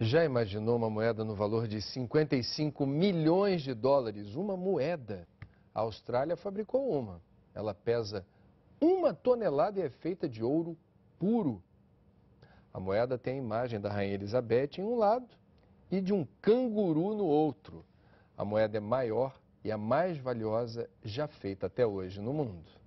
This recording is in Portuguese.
Já imaginou uma moeda no valor de 55 milhões de dólares? Uma moeda. A Austrália fabricou uma. Ela pesa uma tonelada e é feita de ouro puro. A moeda tem a imagem da Rainha Elizabeth em um lado e de um canguru no outro. A moeda é maior e a mais valiosa já feita até hoje no mundo.